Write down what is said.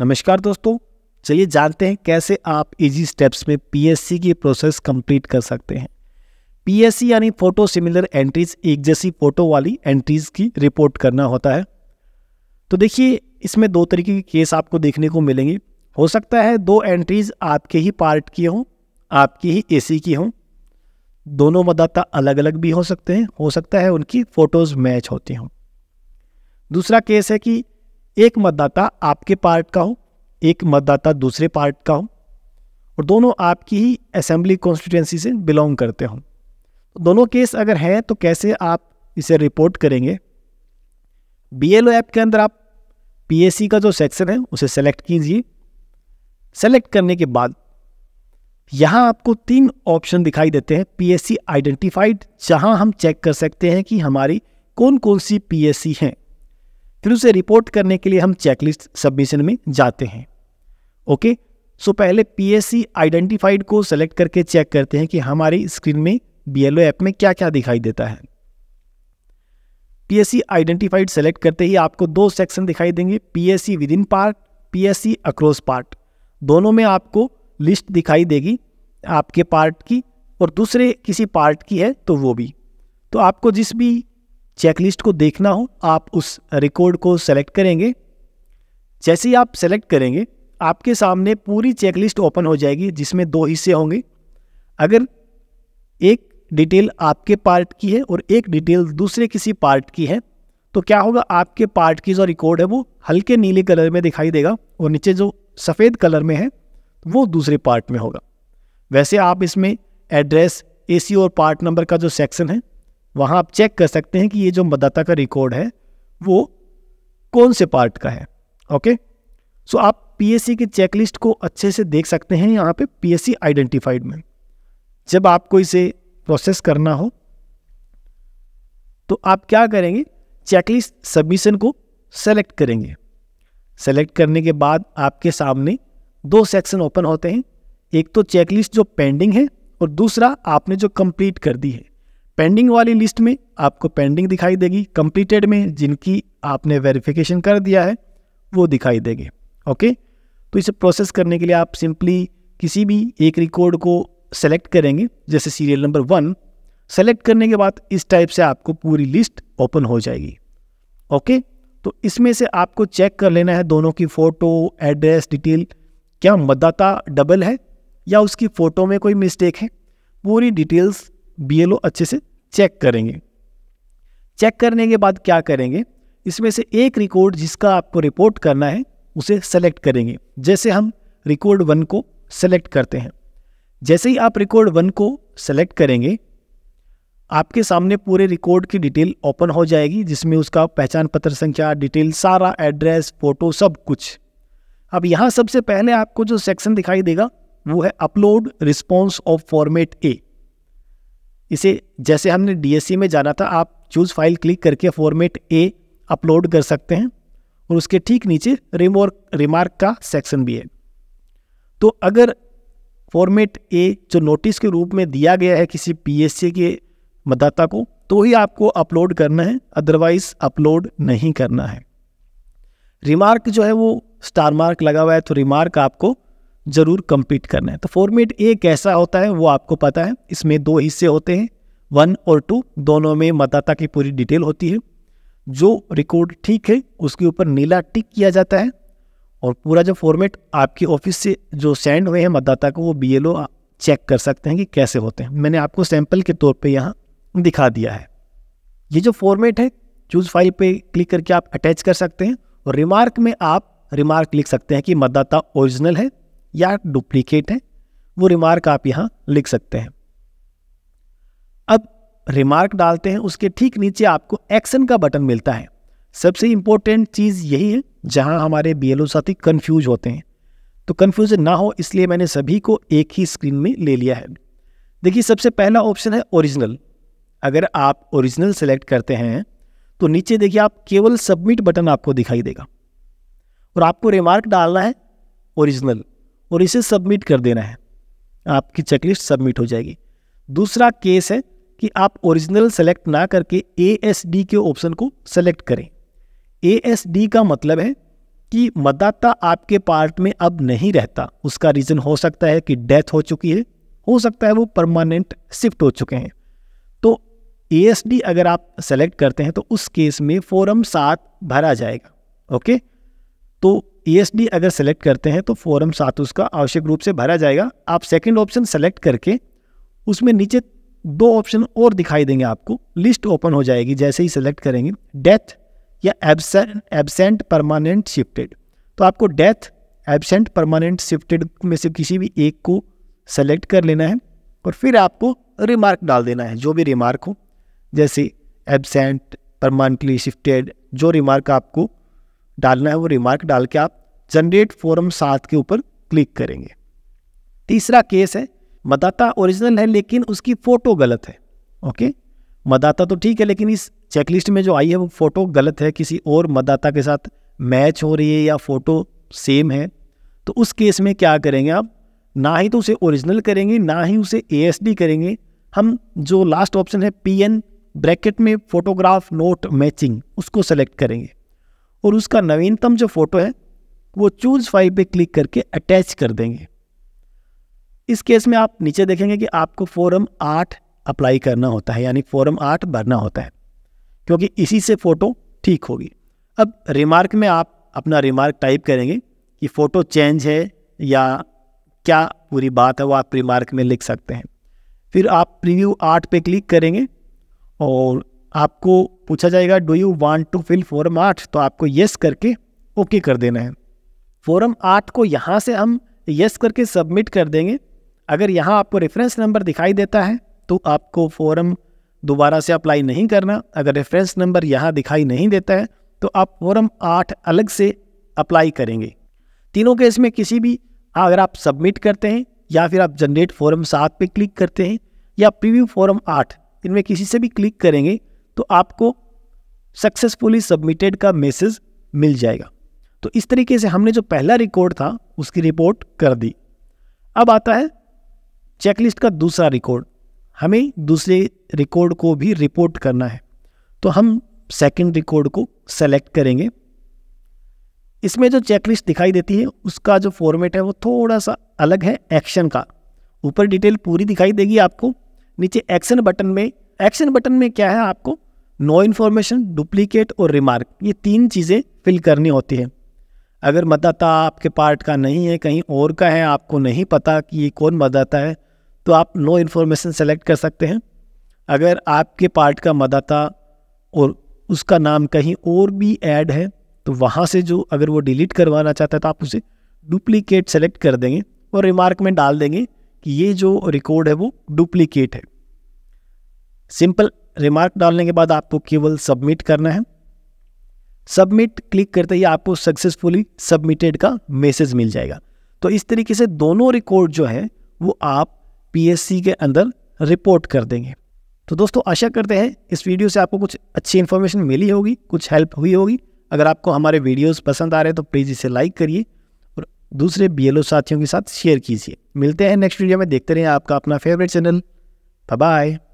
नमस्कार दोस्तों चलिए जानते हैं कैसे आप इजी स्टेप्स में पीएससी की प्रोसेस कंप्लीट कर सकते हैं पीएससी यानी फोटो सिमिलर एंट्रीज एक जैसी फोटो वाली एंट्रीज की रिपोर्ट करना होता है तो देखिए इसमें दो तरीके के केस आपको देखने को मिलेंगे हो सकता है दो एंट्रीज आपके ही पार्ट की हों आपकी ही ए की हों दोनों मतदाता अलग अलग भी हो सकते हैं हो सकता है उनकी फ़ोटोज़ मैच होती हों दूसरा केस है कि एक मतदाता आपके पार्ट का हो एक मतदाता दूसरे पार्ट का हो और दोनों आपकी ही असेंबली कॉन्स्टिट्यूंसी से बिलोंग करते हों दोनों केस अगर हैं तो कैसे आप इसे रिपोर्ट करेंगे बी एल ऐप के अंदर आप पी का जो सेक्शन है उसे सेलेक्ट कीजिए सेलेक्ट करने के बाद यहाँ आपको तीन ऑप्शन दिखाई देते हैं पी एस आइडेंटिफाइड जहाँ हम चेक कर सकते हैं कि हमारी कौन कौन सी पी एस सी हैं फिर उसे रिपोर्ट करने के लिए हम चेकलिस्ट सबमिशन में जाते हैं ओके सो पहले पीएससी आइडेंटिफाइड को सेलेक्ट करके चेक करते हैं कि हमारी स्क्रीन में बीएलओ ऐप में क्या क्या दिखाई देता है पीएससी आइडेंटिफाइड सेलेक्ट करते ही आपको दो सेक्शन दिखाई देंगे PSC within part PSC across part दोनों में आपको लिस्ट दिखाई देगी आपके पार्ट की और दूसरे किसी पार्ट की है तो वो भी तो आपको जिस भी चेकलिस्ट को देखना हो आप उस रिकॉर्ड को सेलेक्ट करेंगे जैसे ही आप सेलेक्ट करेंगे आपके सामने पूरी चेकलिस्ट ओपन हो जाएगी जिसमें दो हिस्से होंगे अगर एक डिटेल आपके पार्ट की है और एक डिटेल दूसरे किसी पार्ट की है तो क्या होगा आपके पार्ट की जो रिकॉर्ड है वो हल्के नीले कलर में दिखाई देगा और नीचे जो सफ़ेद कलर में है वो दूसरे पार्ट में होगा वैसे आप इसमें एड्रेस एसी और पार्ट नंबर का जो सेक्शन है वहाँ आप चेक कर सकते हैं कि ये जो मतदाता का रिकॉर्ड है वो कौन से पार्ट का है ओके सो आप पीएससी के चेकलिस्ट को अच्छे से देख सकते हैं यहाँ पे पीएससी आइडेंटिफाइड में जब आपको इसे प्रोसेस करना हो तो आप क्या करेंगे चेकलिस्ट सबमिशन को सेलेक्ट करेंगे सेलेक्ट करने के बाद आपके सामने दो सेक्शन ओपन होते हैं एक तो चेकलिस्ट जो पेंडिंग है और दूसरा आपने जो कंप्लीट कर दी है पेंडिंग वाली लिस्ट में आपको पेंडिंग दिखाई देगी कंप्लीटेड में जिनकी आपने वेरिफिकेशन कर दिया है वो दिखाई देगी ओके तो इसे प्रोसेस करने के लिए आप सिंपली किसी भी एक रिकॉर्ड को सेलेक्ट करेंगे जैसे सीरियल नंबर वन सेलेक्ट करने के बाद इस टाइप से आपको पूरी लिस्ट ओपन हो जाएगी ओके तो इसमें से आपको चेक कर लेना है दोनों की फ़ोटो एड्रेस डिटेल क्या मतदाता डबल है या उसकी फ़ोटो में कोई मिस्टेक है पूरी डिटेल्स बीएलओ अच्छे से चेक करेंगे चेक करने के बाद क्या करेंगे इसमें से एक रिकॉर्ड जिसका आपको रिपोर्ट करना है उसे सेलेक्ट करेंगे जैसे हम रिकॉर्ड वन को सेलेक्ट करते हैं जैसे ही आप रिकॉर्ड वन को सेलेक्ट करेंगे आपके सामने पूरे रिकॉर्ड की डिटेल ओपन हो जाएगी जिसमें उसका पहचान पत्र संख्या डिटेल सारा एड्रेस फोटो सब कुछ अब यहाँ सबसे पहले आपको जो सेक्शन दिखाई देगा वो है upload response of format A इसे जैसे हमने डी में जाना था आप चूज़ फाइल क्लिक करके फॉर्मेट ए अपलोड कर सकते हैं और उसके ठीक नीचे रिमोर रिमार्क का सेक्शन भी है तो अगर फॉर्मेट ए जो नोटिस के रूप में दिया गया है किसी पीएससी के मतदाता को तो ही आपको अपलोड करना है अदरवाइज अपलोड नहीं करना है रिमार्क जो है वो स्टार मार्क लगा हुआ है तो रिमार्क आपको ज़रूर कंप्लीट करना है तो फॉर्मेट ए कैसा होता है वो आपको पता है इसमें दो हिस्से होते हैं वन और टू दोनों में मतदाता की पूरी डिटेल होती है जो रिकॉर्ड ठीक है उसके ऊपर नीला टिक किया जाता है और पूरा जो फॉर्मेट आपके ऑफिस से जो सेंड हुए हैं मतदाता को वो बी चेक कर सकते हैं कि कैसे होते हैं मैंने आपको सैंपल के तौर पर यहाँ दिखा दिया है ये जो फॉर्मेट है चूज फाइल पे क्लिक करके आप अटैच कर सकते हैं और रिमार्क में आप रिमार्क लिख सकते हैं कि मतदाता ओरिजिनल है या डुप्लीकेट है वो रिमार्क आप यहाँ लिख सकते हैं अब रिमार्क डालते हैं उसके ठीक नीचे आपको एक्शन का बटन मिलता है सबसे इम्पोर्टेंट चीज़ यही है जहाँ हमारे बी साथी कन्फ्यूज होते हैं तो कन्फ्यूज ना हो इसलिए मैंने सभी को एक ही स्क्रीन में ले लिया है देखिए सबसे पहला ऑप्शन है ओरिजिनल अगर आप ओरिजिनल सेलेक्ट करते हैं तो नीचे देखिए आप केवल सबमिट बटन आपको दिखाई देगा और आपको रिमार्क डालना है ओरिजिनल और इसे सबमिट कर देना है आपकी चेकलिस्ट सबमिट हो जाएगी दूसरा केस है कि आप ओरिजिनल सेलेक्ट ना करके ए के ऑप्शन को सेलेक्ट करें ए का मतलब है कि मतदाता आपके पार्ट में अब नहीं रहता उसका रीज़न हो सकता है कि डेथ हो चुकी है हो सकता है वो परमानेंट शिफ्ट हो चुके हैं तो ए अगर आप सेलेक्ट करते हैं तो उस केस में फोरम सात भरा जाएगा ओके तो टी अगर सेलेक्ट करते हैं तो फॉरम सात उसका आवश्यक रूप से भरा जाएगा आप सेकेंड ऑप्शन सेलेक्ट करके उसमें नीचे दो ऑप्शन और दिखाई देंगे आपको लिस्ट ओपन हो जाएगी जैसे ही सेलेक्ट करेंगे डेथ या एबसेंट एबसेंट परमानेंट शिफ्टेड तो आपको डेथ एबसेंट परमानेंट शिफ्टेड में से किसी भी एक को सेलेक्ट कर लेना है और फिर आपको रिमार्क डाल देना है जो भी रिमार्क हो जैसे एबसेंट परमानेंटली शिफ्टेड जो रिमार्क आपको डालना है वो रिमार्क डाल के आप जनरेट फोरम सात के ऊपर क्लिक करेंगे तीसरा केस है मदाता ओरिजिनल है लेकिन उसकी फ़ोटो गलत है ओके मदाता तो ठीक है लेकिन इस चेकलिस्ट में जो आई है वो फ़ोटो गलत है किसी और मतदाता के साथ मैच हो रही है या फ़ोटो सेम है तो उस केस में क्या करेंगे आप ना ही तो उसे ओरिजिनल करेंगे ना ही उसे ए करेंगे हम जो लास्ट ऑप्शन है पी ब्रैकेट में फोटोग्राफ नोट मैचिंग उसको सेलेक्ट करेंगे और उसका नवीनतम जो फोटो है वो चूज फाइल पे क्लिक करके अटैच कर देंगे इस केस में आप नीचे देखेंगे कि आपको फॉरम आठ अप्लाई करना होता है यानी फॉरम आठ भरना होता है क्योंकि इसी से फ़ोटो ठीक होगी अब रिमार्क में आप अपना रिमार्क टाइप करेंगे कि फ़ोटो चेंज है या क्या पूरी बात है वो आप रिमार्क में लिख सकते हैं फिर आप प्रीव्यू आर्ट पे क्लिक करेंगे और आपको पूछा जाएगा do you want to fill form आठ तो आपको येस करके ओके कर देना है फॉरम आठ को यहाँ से हम येस करके सबमिट कर देंगे अगर यहाँ आपको रेफरेंस नंबर दिखाई देता है तो आपको फॉरम दोबारा से अप्लाई नहीं करना अगर रेफरेंस नंबर यहाँ दिखाई नहीं देता है तो आप फॉरम आठ अलग से अप्लाई करेंगे तीनों केस में किसी भी अगर आप सबमिट करते हैं या फिर आप जनरेट फॉरम सात पे क्लिक करते हैं या प्रीव्यू फॉरम आठ इनमें किसी से भी क्लिक करेंगे तो आपको सक्सेसफुली सबमिटेड का मैसेज मिल जाएगा तो इस तरीके से हमने जो पहला रिकॉर्ड था उसकी रिपोर्ट कर दी अब आता है चेकलिस्ट का दूसरा रिकॉर्ड हमें दूसरे रिकॉर्ड को भी रिपोर्ट करना है तो हम सेकंड रिकॉर्ड को सेलेक्ट करेंगे इसमें जो चेकलिस्ट दिखाई देती है उसका जो फॉर्मेट है वो थोड़ा सा अलग है एक्शन का ऊपर डिटेल पूरी दिखाई देगी आपको नीचे एक्शन बटन में एक्शन बटन में क्या है आपको नो इन्फॉर्मेशन डुप्लीकेट और रिमार्क ये तीन चीज़ें फिल करनी होती हैं अगर मतदाता आपके पार्ट का नहीं है कहीं और का है आपको नहीं पता कि ये कौन मतदाता है तो आप नो इन्फॉर्मेशन सेलेक्ट कर सकते हैं अगर आपके पार्ट का मतदाता और उसका नाम कहीं और भी ऐड है तो वहाँ से जो अगर वो डिलीट करवाना चाहता है तो आप उसे डुप्लीकेट सेलेक्ट कर देंगे और रिमार्क में डाल देंगे कि ये जो रिकॉर्ड है वो डुप्लीकेट है सिंपल रिमार्क डालने के बाद आपको केवल सबमिट करना है सबमिट क्लिक करते ही आपको सक्सेसफुली सबमिटेड का मैसेज मिल जाएगा तो इस तरीके से दोनों रिकॉर्ड जो है वो आप पीएससी के अंदर रिपोर्ट कर देंगे तो दोस्तों आशा करते हैं इस वीडियो से आपको कुछ अच्छी इन्फॉर्मेशन मिली होगी कुछ हेल्प हुई होगी अगर आपको हमारे वीडियोस पसंद आ रहे हैं तो प्लीज़ इसे लाइक करिए और दूसरे बी साथियों के साथ शेयर कीजिए मिलते हैं नेक्स्ट वीडियो में देखते रहें आपका अपना फेवरेट चैनल बाय